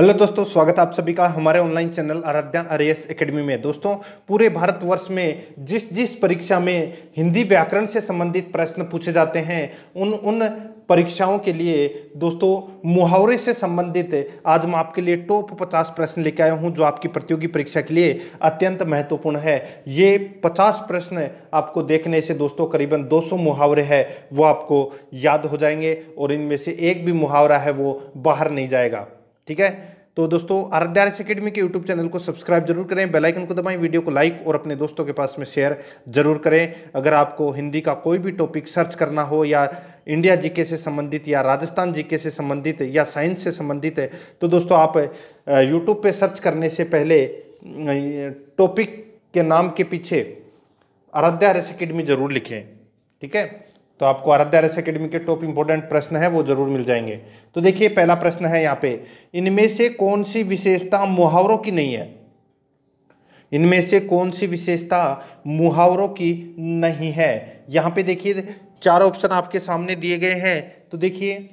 Hello दोस्तों स्वागत है आप सभी का हमारे ऑनलाइन चैनल आराध्या एस अकेडमी में दोस्तों पूरे भारतवर्ष में जिस जिस परीक्षा में हिंदी व्याकरण से संबंधित प्रश्न पूछे जाते हैं उन उन परीक्षाओं के लिए दोस्तों मुहावरे से संबंधित आज मैं आपके लिए टॉप पचास प्रश्न लेके आया हूं जो आपकी प्रतियोगी परीक्षा के लिए अत्यंत महत्वपूर्ण है ये पचास प्रश्न आपको देखने से दोस्तों करीबन 200 मुहावरे हैं वो आपको याद हो जाएंगे और इनमें से एक भी मुहावरा है वो बाहर नहीं जाएगा ठीक है तो दोस्तों आराध्यार्स अकेडमी के यूट्यूब चैनल को सब्सक्राइब जरूर करें बेल आइकन को दबाएं वीडियो को लाइक और अपने दोस्तों के पास में शेयर जरूर करें अगर आपको हिंदी का कोई भी टॉपिक सर्च करना हो या इंडिया जीके से संबंधित या राजस्थान जीके से संबंधित या साइंस से संबंधित है तो दोस्तों आप यूट्यूब पर सर्च करने से पहले टॉपिक के नाम के पीछे आराध्या आर्यस अकेडमी जरूर लिखें ठीक है तो आपको आराध्या आर्यस अकेडमी के टॉप इंपॉर्टेंट प्रश्न है वो जरूर मिल जाएंगे तो देखिए पहला प्रश्न है यहाँ पे इनमें से कौन सी विशेषता मुहावरों की नहीं है इनमें से कौन सी विशेषता मुहावरों की नहीं है यहाँ पे देखिए चार ऑप्शन आपके सामने दिए गए हैं तो देखिए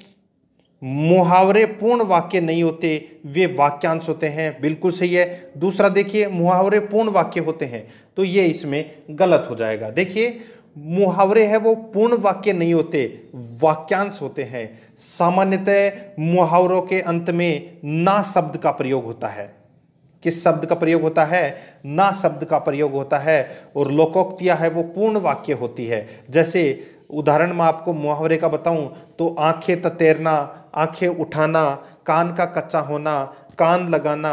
मुहावरे पूर्ण वाक्य नहीं होते वे वाक्यांश होते हैं बिल्कुल सही है दूसरा देखिए मुहावरे पूर्ण वाक्य होते हैं तो ये इसमें गलत हो जाएगा देखिए मुहावरे हैं वो पूर्ण वाक्य नहीं होते वाक्यांश होते हैं सामान्यतः मुहावरों के अंत में ना शब्द का प्रयोग होता है किस शब्द का प्रयोग होता है ना शब्द का प्रयोग होता है और लोकोक्तियां है वो पूर्ण वाक्य होती है जैसे उदाहरण में आपको मुहावरे का बताऊं तो आंखें तैरना आंखें उठाना कान का कच्चा होना कान लगाना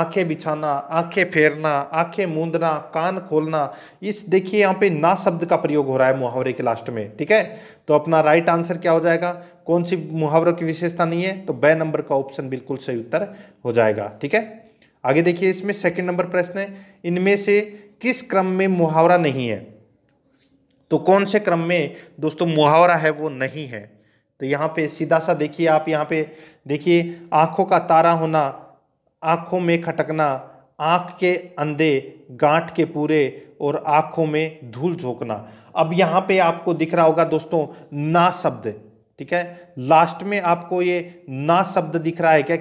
आंखें बिछाना आंखें फेरना आंखें मूंदना कान खोलना इस देखिए यहाँ पे ना शब्द का प्रयोग हो रहा है मुहावरे के लास्ट में ठीक है तो अपना राइट आंसर क्या हो जाएगा कौन सी मुहावरों की विशेषता नहीं है तो बै नंबर का ऑप्शन बिल्कुल सही उत्तर हो जाएगा ठीक है आगे देखिए इसमें सेकेंड नंबर प्रश्न है इनमें से किस क्रम में मुहावरा नहीं है तो कौन से क्रम में दोस्तों मुहावरा है वो नहीं है तो यहाँ पे सीधा सा देखिए आप यहाँ पे देखिए आँखों का तारा होना आँखों में खटकना आँख के अंधे गांठ के पूरे और आँखों में धूल झोंकना अब यहाँ पे आपको दिख रहा होगा दोस्तों ना शब्द ठीक है लास्ट में आपको ये ना शब्द दिख रहा है क्या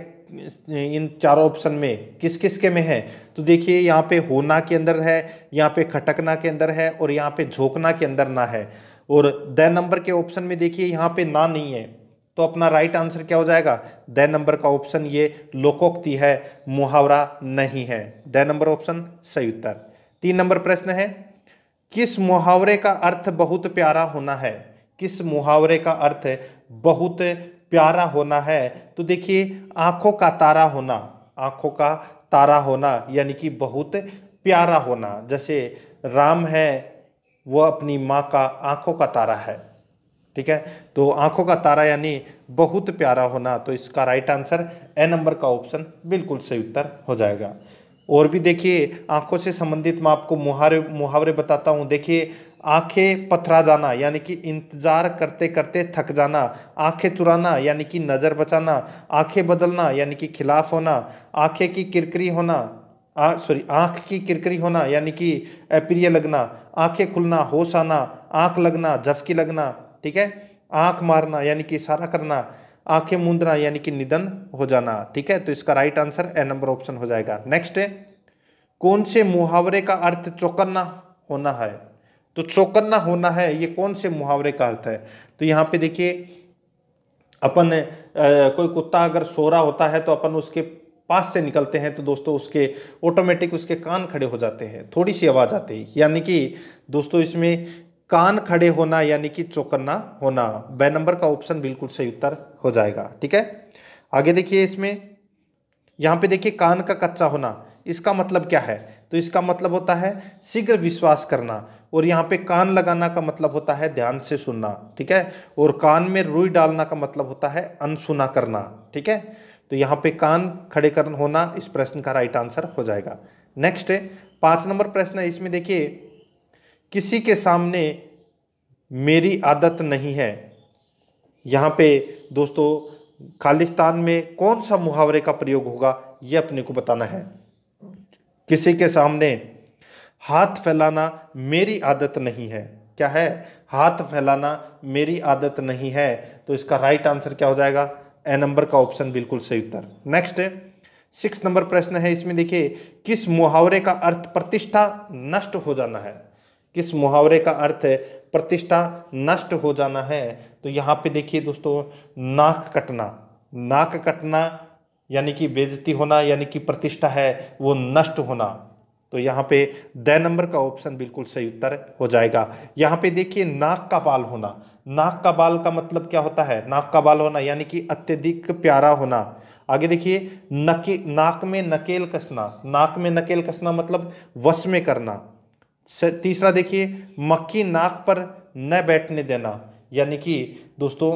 इन चारों ऑप्शन में किस किस के में है तो देखिए यहाँ पे होना के अंदर है यहाँ पे खटकना के अंदर है और यहाँ पे झोंकना के अंदर ना है और द नंबर के ऑप्शन में देखिए यहाँ पे ना नहीं है तो अपना राइट आंसर क्या हो जाएगा द नंबर का ऑप्शन ये लोकोक्ति है मुहावरा नहीं है द नंबर ऑप्शन सही उत्तर तीन नंबर प्रश्न है किस मुहावरे का अर्थ बहुत प्यारा होना है किस मुहावरे का अर्थ बहुत प्यारा होना है तो देखिए आंखों का तारा होना आंखों का तारा होना यानी कि बहुत प्यारा होना जैसे राम है वह अपनी माँ का आँखों का तारा है ठीक है तो आँखों का तारा यानी बहुत प्यारा होना तो इसका राइट आंसर ए नंबर का ऑप्शन बिल्कुल सही उत्तर हो जाएगा और भी देखिए आँखों से संबंधित मैं आपको मुहावरे मुहावरे बताता हूँ देखिए आंखें पथरा जाना यानी कि इंतज़ार करते करते थक जाना आंखें चुराना यानी कि नज़र बचाना आंखें बदलना यानी कि खिलाफ होना आंखें की किरकिरी होना सॉरी आँख की किरकिरी होना यानी कि अप्रिय लगना आंखें खुलना होश आना आँख लगना झपकी लगना ठीक है आँख मारना यानी कि इशारा करना आंखें मूंदना यानी कि निधन हो जाना ठीक है तो इसका right answer A number option हो जाएगा नेक्स्ट है कौन से मुहावरे का अर्थ चौकन्ना होना है तो चौकन्ना होना है ये कौन से मुहावरे का अर्थ है तो यहाँ पे देखिए अपन कोई कुत्ता अगर सो रहा होता है तो अपन उसके पास से निकलते हैं तो दोस्तों उसके ऑटोमेटिक उसके कान खड़े हो जाते हैं थोड़ी सी आवाज़ आती है यानी कि दोस्तों इसमें कान खड़े होना यानी कि चौकन्ना होना ब नंबर का ऑप्शन बिल्कुल सही उत्तर हो जाएगा ठीक है आगे देखिए इसमें यहाँ पे देखिए कान का कच्चा होना इसका मतलब क्या है तो इसका मतलब होता है शीघ्र विश्वास करना और यहाँ पे कान लगाना का मतलब होता है ध्यान से सुनना ठीक है और कान में रुई डालना का मतलब होता है अनसुना करना ठीक है तो यहाँ पे कान खड़े कर होना इस प्रश्न का राइट आंसर हो जाएगा नेक्स्ट है पाँच नंबर प्रश्न है इसमें देखिए किसी के सामने मेरी आदत नहीं है यहाँ पे दोस्तों खालिस्तान में कौन सा मुहावरे का प्रयोग होगा ये अपने को बताना है किसी के सामने हाथ फैलाना मेरी आदत नहीं है क्या है हाथ फैलाना मेरी आदत नहीं है तो इसका राइट आंसर क्या हो जाएगा ए नंबर का ऑप्शन बिल्कुल सही उत्तर नेक्स्ट सिक्स नंबर प्रश्न है इसमें देखिए किस मुहावरे का अर्थ प्रतिष्ठा नष्ट हो जाना है किस मुहावरे का अर्थ प्रतिष्ठा नष्ट हो जाना है तो यहाँ पे देखिए दोस्तों नाक कटना नाक कटना यानी कि बेजती होना यानी कि प्रतिष्ठा है वो नष्ट होना तो यहाँ पे द नंबर का ऑप्शन बिल्कुल सही उत्तर हो जाएगा यहाँ पे देखिए नाक का बाल होना नाक का बाल का मतलब क्या होता है नाक का बाल होना यानी कि अत्यधिक प्यारा होना आगे देखिए नके नाक में नकेल कसना नाक में नकेल कसना मतलब वश में करना तीसरा देखिए मक्खी नाक पर न बैठने देना यानी कि दोस्तों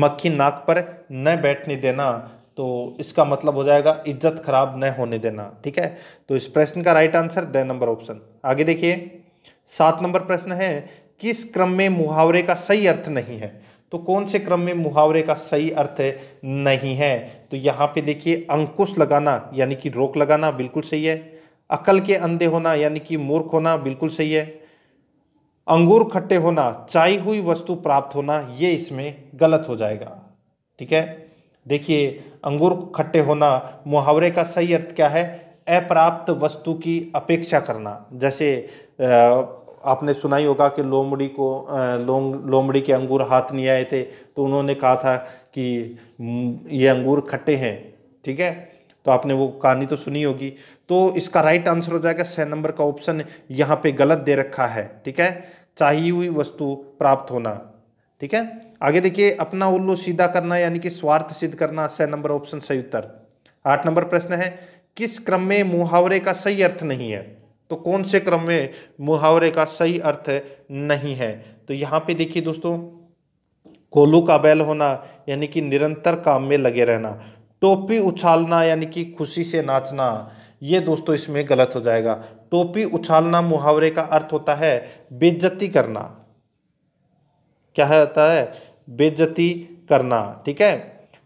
मक्खी नाक पर न बैठने देना तो इसका मतलब हो जाएगा इज्जत खराब न होने देना ठीक है तो इस प्रश्न का right answer D number option आगे देखिए सात नंबर प्रश्न है किस क्रम में मुहावरे का सही अर्थ नहीं है तो कौन से क्रम में मुहावरे का सही अर्थ नहीं है तो यहाँ पे देखिए अंकुश लगाना यानी कि रोक लगाना बिल्कुल सही है अकल के अंधे होना यानी कि मूर्ख होना बिल्कुल सही है अंगूर खट्टे होना चाई हुई वस्तु प्राप्त होना ये इसमें गलत हो जाएगा ठीक है देखिए अंगूर खट्टे होना मुहावरे का सही अर्थ क्या है अप्राप्त वस्तु की अपेक्षा करना जैसे आपने सुनाई होगा कि लोमड़ी को लोम लोमड़ी के अंगूर हाथ नहीं आए थे तो उन्होंने कहा था कि ये अंगूर खट्टे हैं ठीक है तो आपने वो कहानी तो सुनी होगी तो इसका राइट आंसर हो जाएगा छः नंबर का ऑप्शन यहाँ पे गलत दे रखा है ठीक है चाहिए हुई वस्तु प्राप्त होना ठीक है आगे देखिए अपना उल्लू सीधा करना यानी कि स्वार्थ सिद्ध करना छह नंबर ऑप्शन सही उत्तर आठ नंबर प्रश्न है किस क्रम में मुहावरे का सही अर्थ नहीं है तो कौन से क्रम में मुहावरे का सही अर्थ नहीं है तो यहां पे देखिए दोस्तों कोलू का बैल होना यानी कि निरंतर काम में लगे रहना टोपी उछालना यानी कि खुशी से नाचना ये दोस्तों इसमें गलत हो जाएगा टोपी उछालना मुहावरे का अर्थ होता है बेज्जती करना क्या होता है बेजती करना ठीक है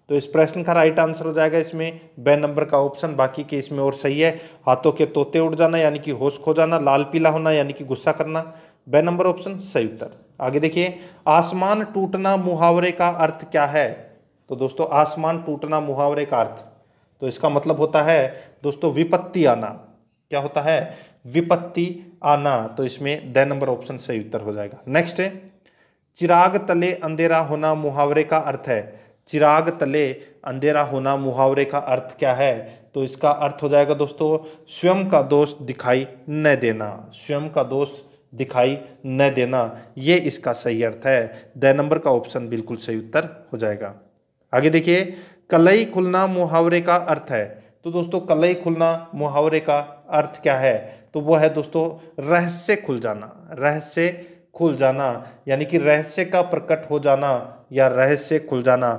तो इस प्रश्न का राइट आंसर हो जाएगा इसमें बे नंबर का ऑप्शन बाकी के इसमें और सही है हाथों के तोते उड़ जाना यानी कि होश खो जाना लाल पीला होना यानी कि गुस्सा करना बे नंबर ऑप्शन सही उत्तर आगे देखिए आसमान टूटना मुहावरे का अर्थ क्या है तो दोस्तों आसमान टूटना मुहावरे का अर्थ तो इसका मतलब होता है दोस्तों विपत्ति आना क्या होता है विपत्ति आना तो इसमें द नंबर ऑप्शन सही उत्तर हो जाएगा नेक्स्ट है चिराग तले अंधेरा होना मुहावरे का अर्थ है चिराग तले अंधेरा होना मुहावरे का अर्थ क्या है तो इसका अर्थ हो जाएगा दोस्तों स्वयं का दोष दिखाई न देना स्वयं का दोष दिखाई न देना ये इसका सही अर्थ है द नंबर का ऑप्शन बिल्कुल सही उत्तर हो जाएगा आगे देखिए कलई खुलना मुहावरे का अर्थ है तो दोस्तों कलई खुलना मुहावरे का अर्थ क्या है तो वो है दोस्तों रहस्य खुल जाना रहस्य खुल जाना यानी कि रहस्य का प्रकट हो जाना या रहस्य खुल जाना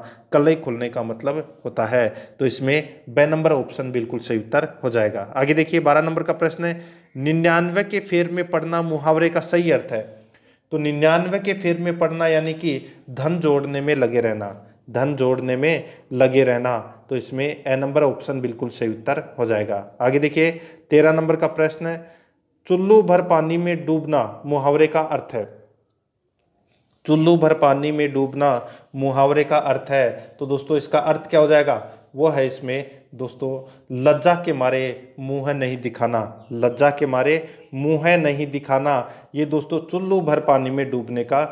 ही खुलने का मतलब होता है तो इसमें ब नंबर ऑप्शन बिल्कुल सही उत्तर हो जाएगा आगे देखिए बारह नंबर का प्रश्न है निन्यानवे के फेर में पढ़ना मुहावरे का सही अर्थ है तो निन्यानवे के फेर में पढ़ना यानी कि धन जोड़ने में लगे रहना धन जोड़ने में लगे रहना तो इसमें ए नंबर ऑप्शन बिल्कुल सही उत्तर हो जाएगा आगे देखिए तेरह नंबर का प्रश्न है चुल्लू भर पानी में डूबना मुहावरे का अर्थ है चुल्लू भर पानी में डूबना मुहावरे का अर्थ है तो दोस्तों इसका अर्थ क्या हो जाएगा वो है इसमें दोस्तों लज्जा के मारे मुँह नहीं दिखाना लज्जा के मारे मुँह नहीं दिखाना ये दोस्तों चुल्लू भर पानी में डूबने का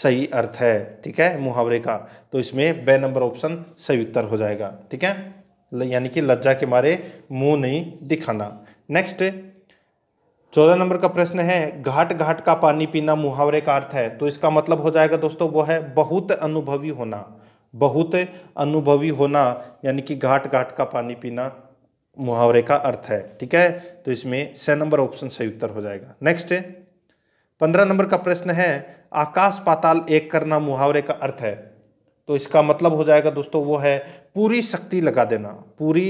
सही अर्थ है ठीक है मुहावरे का तो इसमें बे नंबर ऑप्शन सही उत्तर हो जाएगा ठीक है यानी कि लज्जा के मारे मुँह नहीं दिखाना नेक्स्ट चौदह नंबर का प्रश्न है घाट घाट का पानी पीना मुहावरे का अर्थ है तो इसका मतलब हो जाएगा दोस्तों वो है बहुत अनुभवी होना बहुत अनुभवी होना यानी कि घाट घाट का पानी पीना मुहावरे का अर्थ है ठीक है तो इसमें छः नंबर ऑप्शन सही उत्तर हो जाएगा नेक्स्ट पंद्रह नंबर का प्रश्न है आकाश पाताल एक करना मुहावरे का अर्थ है तो इसका मतलब हो जाएगा दोस्तों वो है पूरी शक्ति लगा देना पूरी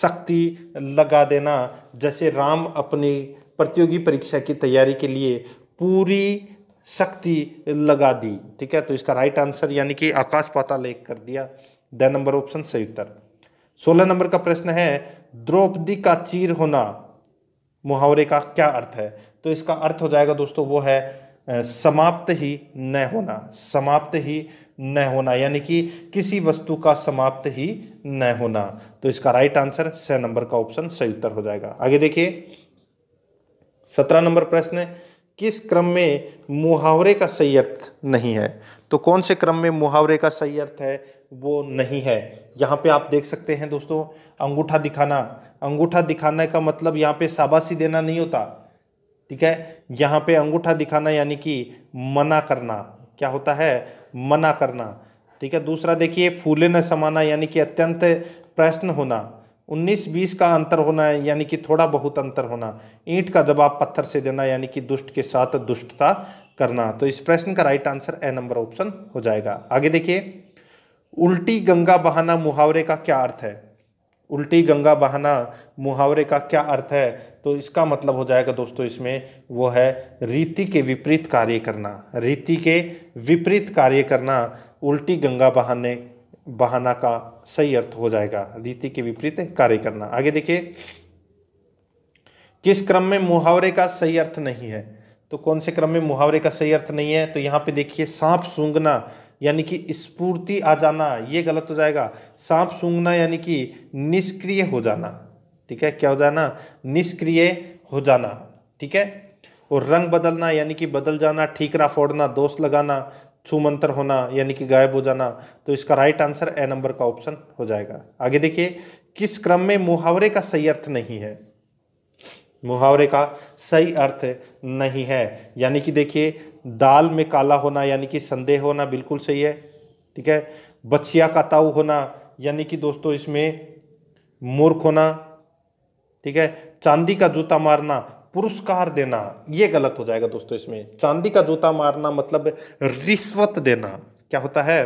शक्ति लगा देना जैसे राम अपनी प्रतियोगी परीक्षा की तैयारी के लिए पूरी शक्ति लगा दी ठीक है तो इसका राइट आंसर यानी कि आकाश पाताल एक कर दिया द नंबर ऑप्शन सही उत्तर सोलह नंबर का प्रश्न है द्रौपदी का चीर होना मुहावरे का क्या अर्थ है तो इसका अर्थ हो जाएगा दोस्तों वो है समाप्त ही न होना समाप्त ही न होना यानी कि किसी वस्तु का समाप्त ही न होना तो इसका राइट आंसर स नंबर का ऑप्शन सही उत्तर हो जाएगा आगे देखिए सत्रह नंबर प्रश्न है किस क्रम में मुहावरे का सही अर्थ नहीं है तो कौन से क्रम में मुहावरे का सही अर्थ है वो नहीं है यहाँ पे आप देख सकते हैं दोस्तों अंगूठा दिखाना अंगूठा दिखाने का मतलब यहाँ पे शाबाशी देना नहीं होता ठीक है यहाँ पे अंगूठा दिखाना यानी कि मना करना क्या होता है मना करना ठीक है दूसरा देखिए फूले न समाना यानी कि अत्यंत प्रश्न होना उन्नीस बीस का अंतर होना है यानी कि थोड़ा बहुत अंतर होना ईंट का जवाब पत्थर से देना यानी कि दुष्ट के साथ दुष्टता करना तो इस प्रश्न का right answer A number option हो जाएगा आगे देखिए उल्टी गंगा बहाना मुहावरे का क्या अर्थ है उल्टी गंगा बहाना मुहावरे का क्या अर्थ है तो इसका मतलब हो जाएगा दोस्तों इसमें वो है रीति के विपरीत कार्य करना रीति के विपरीत कार्य करना उल्टी गंगा बहाने बहाना का सही अर्थ हो जाएगा रीति के विपरीत कार्य करना आगे देखिए किस क्रम में मुहावरे का सही अर्थ नहीं है तो कौन से क्रम में मुहावरे का सही अर्थ नहीं है तो यहां पे देखिए सांप सूंघना यानी कि स्फूर्ति आ जाना ये गलत हो जाएगा सांप सूंघना यानी कि निष्क्रिय हो जाना ठीक है क्या हो जाना निष्क्रिय हो जाना ठीक है और रंग बदलना यानी कि बदल जाना ठीकरा फोड़ना दोष लगाना छूमंतर होना यानी कि गायब हो जाना तो इसका राइट आंसर ए नंबर का ऑप्शन हो जाएगा आगे देखिए किस क्रम में मुहावरे का सही अर्थ नहीं है मुहावरे का सही अर्थ नहीं है यानी कि देखिए दाल में काला होना यानी कि संदेह होना बिल्कुल सही है ठीक है बछिया का ताऊ होना यानी कि दोस्तों इसमें मूर्ख होना ठीक है चांदी का जूता मारना पुरस्कार देना ये गलत हो जाएगा दोस्तों इसमें चांदी का जूता मारना मतलब रिश्वत देना क्या होता है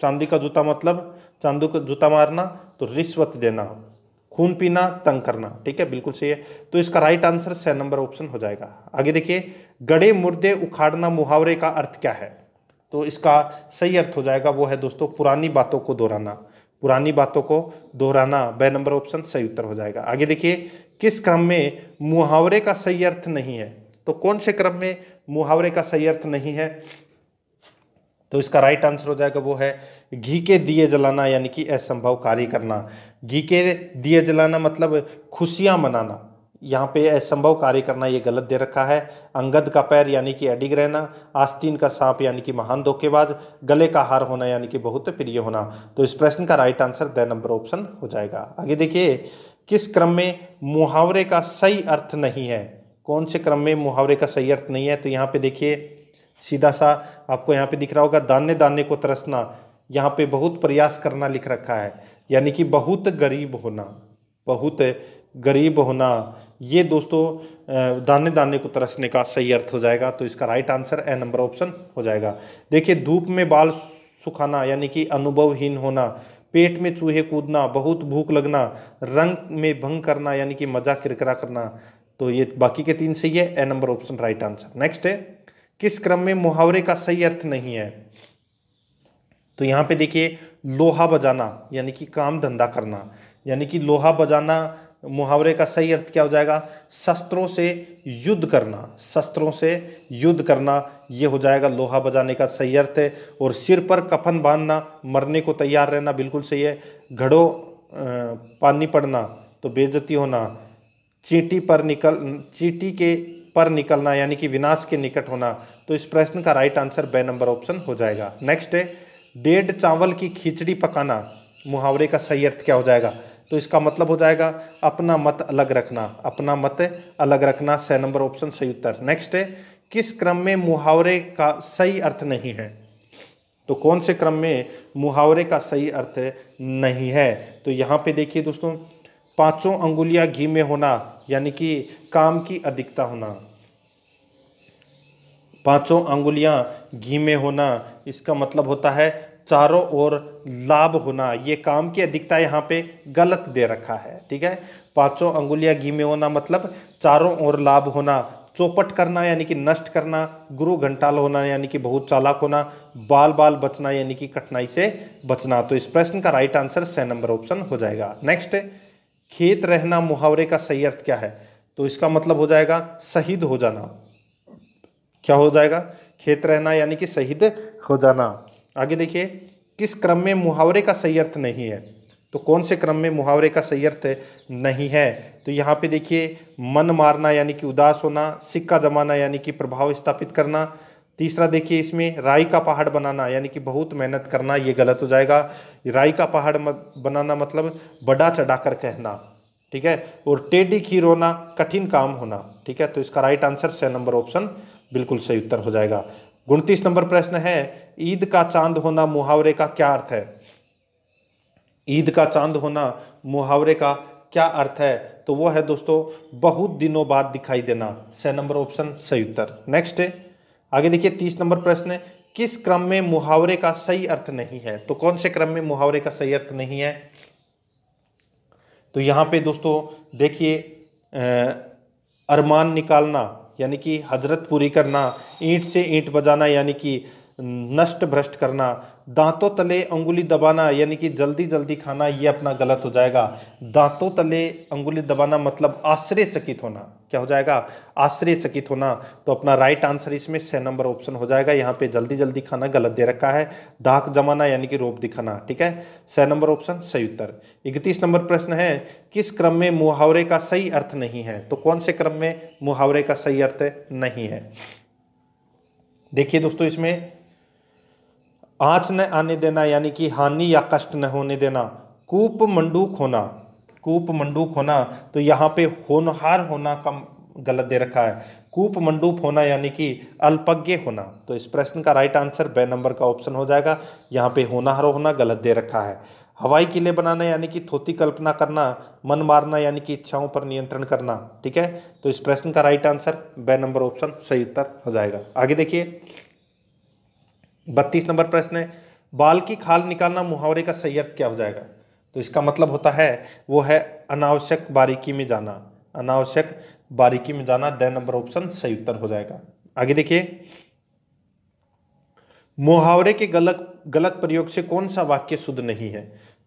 चांदी का जूता मतलब चांदी का जूता मारना तो रिश्वत देना खून पीना तंग करना ठीक है बिल्कुल सही है तो इसका right answer C number option हो जाएगा आगे देखिए गड़े मुर्दे उखाड़ना मुहावरे का अर्थ क्या है तो इसका सही अर्थ हो जाएगा वो है दोस्तों पुरानी बातों को दोहराना पुरानी बातों को दोहराना बे नंबर ऑप्शन सही उत्तर हो जाएगा आगे देखिए किस क्रम में मुहावरे का सही अर्थ नहीं है तो कौन से क्रम में मुहावरे का सही अर्थ नहीं है तो इसका राइट आंसर हो जाएगा वो है घी के दिए जलाना यानी कि असंभव कार्य करना घी के दिए जलाना मतलब खुशियां मनाना यहाँ पे असंभव कार्य करना ये गलत दे रखा है अंगद का पैर यानी कि अडिग रहना आस्तीन का सांप यानी कि महान धोखेबाज गले का हार होना यानी कि बहुत प्रिय होना तो इस प्रश्न का right answer D number option हो जाएगा आगे देखिए किस क्रम में मुहावरे का सही अर्थ नहीं है कौन से क्रम में मुहावरे का सही अर्थ नहीं है तो यहाँ पे देखिए सीधा सा आपको यहाँ पे दिख रहा होगा दाने दाने को तरसना यहाँ पे बहुत प्रयास करना लिख रखा है यानी कि बहुत गरीब होना बहुत गरीब होना ये दोस्तों दाने दाने को तरसने का सही अर्थ हो जाएगा तो इसका right answer A number option हो जाएगा देखिए धूप में बाल सुखाना यानी कि अनुभवहीन होना पेट में चूहे कूदना बहुत भूख लगना रंग में भंग करना यानी कि मजा किरकिरा करना तो ये बाकी के तीन सही है A number option right answer next है किस क्रम में मुहावरे का सही अर्थ नहीं है तो यहाँ पे देखिए लोहा बजाना यानी कि काम धंधा करना यानी कि लोहा बजाना मुहावरे का सही अर्थ क्या हो जाएगा शस्त्रों से युद्ध करना शस्त्रों से युद्ध करना ये हो जाएगा लोहा बजाने का सही अर्थ है और सिर पर कफन बांधना मरने को तैयार रहना बिल्कुल सही है घड़ों पानी पड़ना तो बेजती होना चीटी पर निकल चीटी के पर निकलना यानी कि विनाश के निकट होना तो इस प्रश्न का right answer B number option हो जाएगा नेक्स्ट है डेढ़ चावल की खिचड़ी पकाना मुहावरे का सही अर्थ क्या हो जाएगा तो इसका मतलब हो जाएगा अपना मत अलग रखना अपना मत अलग रखना स नंबर ऑप्शन सही उत्तर नेक्स्ट है किस क्रम में मुहावरे का सही अर्थ नहीं है तो कौन से क्रम में मुहावरे का सही अर्थ नहीं है तो यहाँ पे देखिए दोस्तों पांचों अंगुलियां घी में होना यानी कि काम की अधिकता होना पांचों अंगुलियां घी में होना इसका मतलब होता है चारों ओर लाभ होना ये काम की अधिकता यहाँ पे गलत दे रखा है ठीक है पांचों अंगुलिया घी में होना मतलब चारों ओर लाभ होना चौपट करना यानी कि नष्ट करना गुरु घंटाल होना यानी कि बहुत चालाक होना बाल बाल बचना यानी कि कठिनाई से बचना तो इस प्रश्न का right answer C number option हो जाएगा नेक्स्ट खेत रहना मुहावरे का सही अर्थ क्या है तो इसका मतलब हो जाएगा शहीद हो जाना क्या हो जाएगा खेत रहना यानी कि शहीद हो जाना आगे देखिए किस क्रम में मुहावरे का सही अर्थ नहीं है तो कौन से क्रम में मुहावरे का सही अर्थ नहीं है तो यहाँ पे देखिए मन मारना यानी कि उदास होना सिक्का जमाना यानी कि प्रभाव स्थापित करना तीसरा देखिए इसमें राई का पहाड़ बनाना यानी कि बहुत मेहनत करना ये गलत हो जाएगा राई का पहाड़ बनाना मतलब बड़ा चढ़ाकर कहना ठीक है और टेढ़ी खीर होना कठिन काम होना ठीक है तो इसका राइट आंसर छः नंबर ऑप्शन बिल्कुल सही उत्तर हो जाएगा उनतीस नंबर प्रश्न है ईद का चांद होना मुहावरे का क्या अर्थ है ईद का चांद होना मुहावरे का क्या अर्थ है तो वो है दोस्तों बहुत दिनों बाद दिखाई देना स नंबर ऑप्शन सही उत्तर नेक्स्ट है आगे देखिए तीस नंबर प्रश्न है किस क्रम में मुहावरे का सही अर्थ नहीं है तो कौन से क्रम में मुहावरे का सही अर्थ नहीं है तो यहां पे दोस्तों देखिए अरमान निकालना यानी कि हजरत पूरी करना ईंट से ईंट बजाना यानी कि नष्ट भ्रष्ट करना दांतों तले अंगुली दबाना यानी कि जल्दी जल्दी खाना ये अपना गलत हो जाएगा दांतों तले अंगुली दबाना मतलब आश्रय चकित होना क्या हो जाएगा आश्रय चकित होना तो अपना राइट आंसर इसमें छः नंबर ऑप्शन हो जाएगा यहाँ पे जल्दी जल्दी खाना गलत दे रखा है दाक जमाना यानी कि रोप दिखाना ठीक है छः नंबर ऑप्शन सही उत्तर इकतीस नंबर प्रश्न है किस क्रम में मुहावरे का सही अर्थ नहीं है तो कौन से क्रम में मुहावरे का सही अर्थ नहीं है देखिए दोस्तों इसमें आँच न आने देना यानी कि हानि या कष्ट न होने देना कूप मंडूक होना कूप मंडूक होना तो यहाँ पे होनहार होना कम गलत दे रखा है कूप मंडूप होना यानी कि अल्पज्ञ होना तो इस प्रश्न का राइट आंसर बे नंबर का ऑप्शन हो जाएगा यहाँ पे होनहार होना गलत दे रखा है हवाई किले बनाना यानी कि थोती कल्पना करना मन मारना यानी कि इच्छाओं पर नियंत्रण करना ठीक है तो इस प्रश्न का right answer B number option सही उत्तर हो जाएगा आगे देखिए बत्तीस नंबर प्रश्न है बाल की खाल निकालना मुहावरे का सही अर्थ क्या हो जाएगा तो इसका मतलब होता है वो है अनावश्यक बारीकी में जाना अनावश्यक बारीकी में जाना द नंबर ऑप्शन सही उत्तर हो जाएगा आगे देखिए मुहावरे के गलत गलत प्रयोग से कौन सा वाक्य शुद्ध नहीं है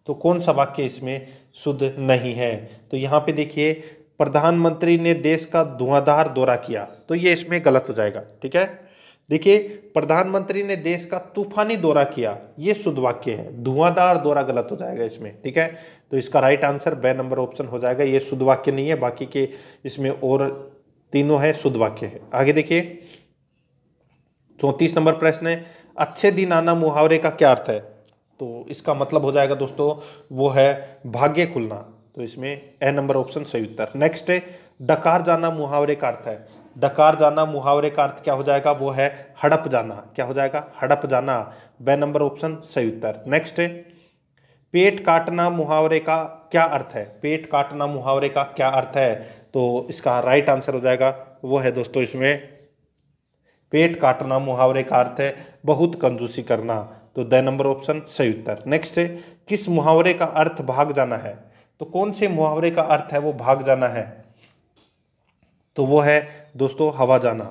तो कौन सा वाक्य इसमें शुद्ध नहीं है तो यहाँ पे देखिए प्रधानमंत्री ने देश का धुआंधार दौरा किया तो ये इसमें गलत हो जाएगा ठीक है देखिए प्रधानमंत्री ने देश का तूफानी दौरा किया ये शुद्ध वाक्य है धुआंधार दौरा गलत हो जाएगा इसमें ठीक है तो इसका right answer B number option हो जाएगा ये शुद्ध वाक्य नहीं है बाकी के इसमें और तीनों है शुद्ध वाक्य है आगे देखिए चौंतीस नंबर प्रश्न है अच्छे दिन आना मुहावरे का क्या अर्थ है तो इसका मतलब हो जाएगा दोस्तों वो है भाग्य खुलना तो इसमें ए नंबर ऑप्शन सही उत्तर नेक्स्ट है डकार जाना मुहावरे का अर्थ है डकार जाना मुहावरे का अर्थ क्या हो जाएगा वो है हड़प जाना क्या हो जाएगा हड़प जाना ब नंबर ऑप्शन सही उत्तर नेक्स्ट है पेट काटना मुहावरे का क्या अर्थ है पेट काटना मुहावरे का क्या अर्थ है तो इसका राइट आंसर हो जाएगा वो है दोस्तों इसमें पेट काटना मुहावरे का अर्थ है बहुत कंजूसी करना तो द नंबर ऑप्शन सही उत्तर नेक्स्ट है किस मुहावरे का अर्थ भाग जाना है तो कौन से मुहावरे का अर्थ है वो भाग जाना है तो वो है दोस्तों हवा जाना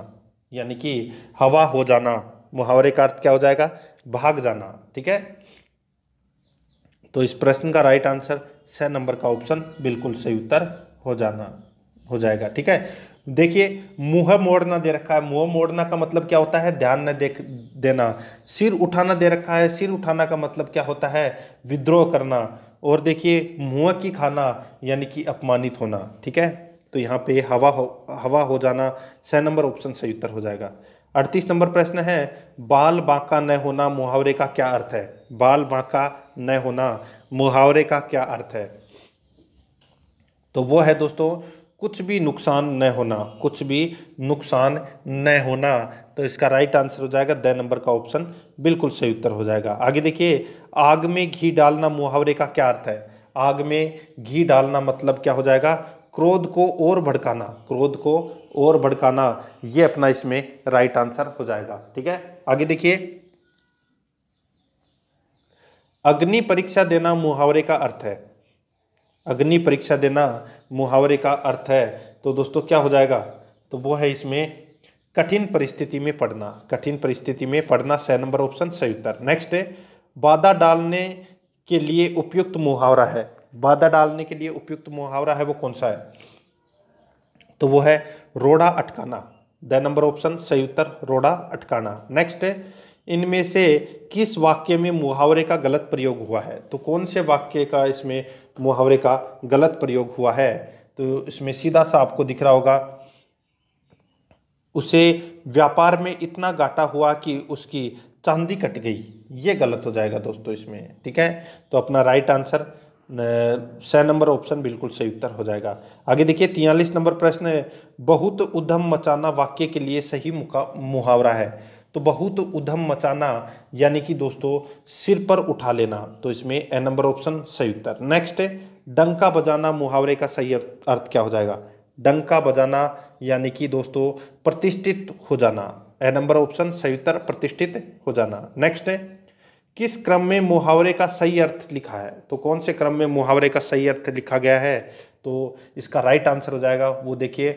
यानी कि हवा हो जाना मुहावरे का अर्थ क्या हो जाएगा भाग जाना ठीक है तो इस प्रश्न का राइट आंसर स नंबर का ऑप्शन बिल्कुल सही उत्तर हो जाना हो जाएगा ठीक है देखिए मुंह मोड़ना दे रखा है मुंह मोड़ना का मतलब क्या होता है ध्यान न देख देना सिर उठाना दे रखा है सिर उठाना का मतलब क्या होता है विद्रोह करना और देखिए मुंह की खाना यानी कि अपमानित होना ठीक है तो यहाँ पे हवा हो हवा हो जाना छः नंबर ऑप्शन सही उत्तर हो जाएगा अड़तीस नंबर प्रश्न है बाल बांका न होना मुहावरे का क्या अर्थ है बाल बांका न होना मुहावरे का क्या अर्थ है तो वो है दोस्तों कुछ भी नुकसान न होना कुछ भी नुकसान न होना तो इसका राइट आंसर हो जाएगा द नंबर का ऑप्शन बिल्कुल सही उत्तर हो जाएगा आगे देखिए आग में घी डालना मुहावरे का क्या अर्थ है आग में घी डालना मतलब क्या हो जाएगा क्रोध को और भड़काना क्रोध को और भड़काना ये अपना इसमें राइट आंसर हो जाएगा ठीक है आगे देखिए अग्नि परीक्षा देना मुहावरे का अर्थ है अग्नि परीक्षा देना मुहावरे का अर्थ है तो दोस्तों क्या हो जाएगा तो वो है इसमें कठिन परिस्थिति में पढ़ना कठिन परिस्थिति में पढ़ना स नंबर ऑप्शन सही उत्तर नेक्स्ट है बाधा डालने के लिए उपयुक्त मुहावरा है बाधा डालने के लिए उपयुक्त मुहावरा है वो कौन सा है तो वो है रोड़ा अटकाना द नंबर ऑप्शन सही उत्तर रोड़ा अटकाना नेक्स्ट है इनमें से किस वाक्य में मुहावरे का गलत प्रयोग हुआ है तो कौन से वाक्य का इसमें मुहावरे का गलत प्रयोग हुआ है तो इसमें सीधा सा आपको दिख रहा होगा उसे व्यापार में इतना घाटा हुआ कि उसकी चांदी कट गई ये गलत हो जाएगा दोस्तों इसमें ठीक है तो अपना right answer C number option बिल्कुल सही उत्तर हो जाएगा आगे देखिए तियालीस नंबर प्रश्न है बहुत उधम मचाना वाक्य के लिए सही मुहावरा है तो बहुत उधम मचाना यानी कि दोस्तों सिर पर उठा लेना तो इसमें ए नंबर ऑप्शन सही उत्तर नेक्स्ट है डंका बजाना मुहावरे का सही अर्थ क्या हो जाएगा डंका बजाना यानी कि दोस्तों प्रतिष्ठित हो जाना ए नंबर ऑप्शन सही उत्तर प्रतिष्ठित हो जाना नेक्स्ट है किस क्रम में मुहावरे का सही अर्थ लिखा है तो कौन से क्रम में मुहावरे का सही अर्थ लिखा गया है तो इसका राइट आंसर हो जाएगा वो देखिए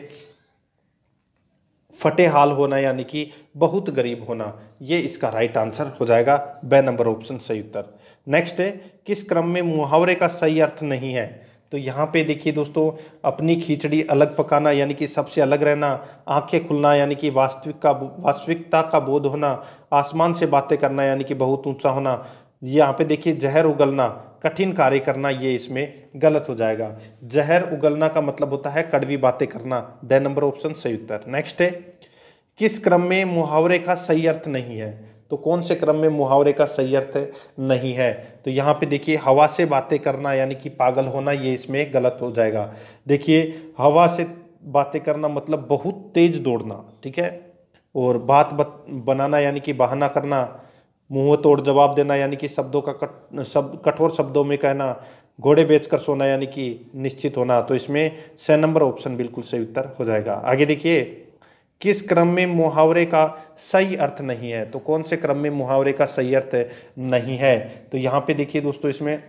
फटे हाल होना यानी कि बहुत गरीब होना ये इसका राइट आंसर हो जाएगा बे नंबर ऑप्शन सही उत्तर नेक्स्ट है किस क्रम में मुहावरे का सही अर्थ नहीं है तो यहाँ पे देखिए दोस्तों अपनी खिचड़ी अलग पकाना यानी कि सबसे अलग रहना आंखें खुलना यानी कि वास्तविक का वास्तविकता का बोध होना आसमान से बातें करना यानी कि बहुत ऊंचा होना यहाँ पे देखिए जहर उगलना कठिन कार्य करना ये इसमें गलत हो जाएगा जहर उगलना का मतलब होता है कड़वी बातें करना द नंबर ऑप्शन सही उत्तर नेक्स्ट है किस क्रम में मुहावरे का सही अर्थ नहीं है तो कौन से क्रम में मुहावरे का सही अर्थ नहीं है तो यहाँ पे देखिए हवा से बातें करना यानी कि पागल होना ये इसमें गलत हो जाएगा देखिए हवा से बातें करना मतलब बहुत तेज दौड़ना ठीक है और बात बत, बनाना यानी कि बहाना करना मुँह तोड़ जवाब देना यानी कि शब्दों का कट सब कठोर शब्दों में कहना घोड़े बेचकर सोना यानी कि निश्चित होना तो इसमें स नंबर ऑप्शन बिल्कुल सही उत्तर हो जाएगा आगे देखिए किस क्रम में मुहावरे का सही अर्थ नहीं है तो कौन से क्रम में मुहावरे का सही अर्थ नहीं है तो यहाँ पे देखिए दोस्तों इसमें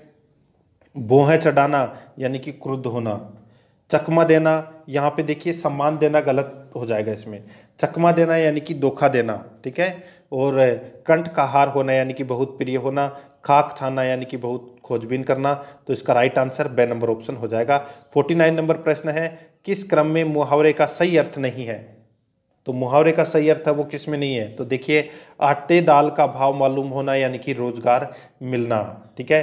बोहें चढ़ाना यानी कि क्रुद्ध होना चकमा देना यहाँ पे देखिए सम्मान देना गलत हो जाएगा इसमें चकमा देना यानी कि धोखा देना ठीक है और कंठ का हार होना यानी कि बहुत प्रिय होना खाक छाना यानी कि बहुत खोजबीन करना तो इसका right answer B number option हो जाएगा फोर्टी नाइन नंबर प्रश्न है किस क्रम में मुहावरे का सही अर्थ नहीं है तो मुहावरे का सही अर्थ है वो किस में नहीं है तो देखिए आटे दाल का भाव मालूम होना यानी कि रोजगार मिलना ठीक है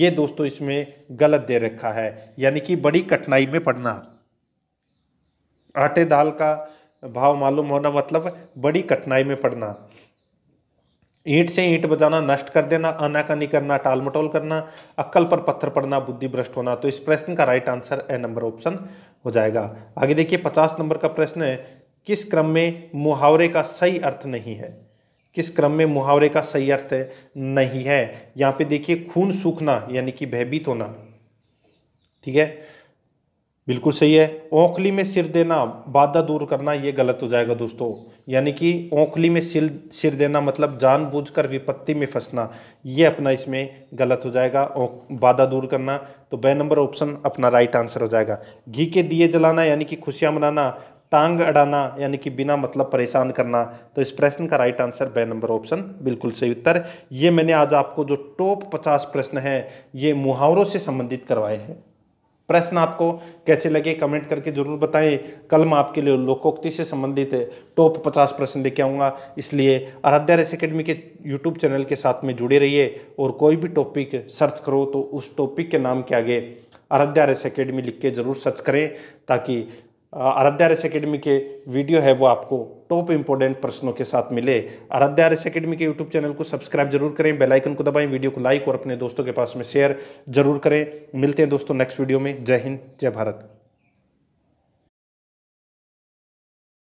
ये दोस्तों इसमें गलत दे रखा है यानी कि बड़ी कठिनाई में पड़ना आटे दाल का भाव मालूम होना मतलब बड़ी कठिनाई में पड़ना ईंट से ईंट बजाना नष्ट कर देना आनाकानी करना टाल मटोल करना अक्कल पर पत्थर पड़ना बुद्धि भ्रष्ट होना तो इस प्रश्न का right answer A number option हो जाएगा आगे देखिए पचास नंबर का प्रश्न है किस क्रम में मुहावरे का सही अर्थ नहीं है किस क्रम में मुहावरे का सही अर्थ है? नहीं है यहाँ पे देखिए खून सूखना यानी कि भयभीत होना ठीक है बिल्कुल सही है ओखली में सिर देना बाधा दूर करना ये गलत हो जाएगा दोस्तों यानी कि ओखली में सिर सिर देना मतलब जानबूझकर विपत्ति में फंसना ये अपना इसमें गलत हो जाएगा बाधा दूर करना तो बे नंबर ऑप्शन अपना राइट आंसर हो जाएगा घी के दिए जलाना यानी कि खुशियाँ मनाना टांग अड़ाना यानी कि बिना मतलब परेशान करना तो इस प्रश्न का right answer B number option बिल्कुल सही उत्तर ये मैंने आज आपको जो टॉप पचास प्रश्न हैं ये मुहावरों से संबंधित करवाए हैं प्रश्न आपको कैसे लगे कमेंट करके जरूर बताएं कल मैं आपके लिए लोकोक्ति से संबंधित टॉप पचास प्रश्न लेके आऊँगा इसलिए आराध्या रेस अकेडमी के यूट्यूब चैनल के साथ में जुड़े रहिए और कोई भी टॉपिक सर्च करो तो उस टॉपिक के नाम के आगे आराध्या रेस अकेडमी लिख के ज़रूर सर्च करें ताकि आराध्या आर्यस अकेडमी के वीडियो है वो आपको टॉप इंपॉर्टेंट प्रश्नों के साथ मिले आराध्या आर्यस अकेडमी के यूट्यूब चैनल को सब्सक्राइब जरूर करें बेल आइकन को दबाएं वीडियो को लाइक और अपने दोस्तों के पास में शेयर जरूर करें मिलते हैं दोस्तों नेक्स्ट वीडियो में जय हिंद जय भारत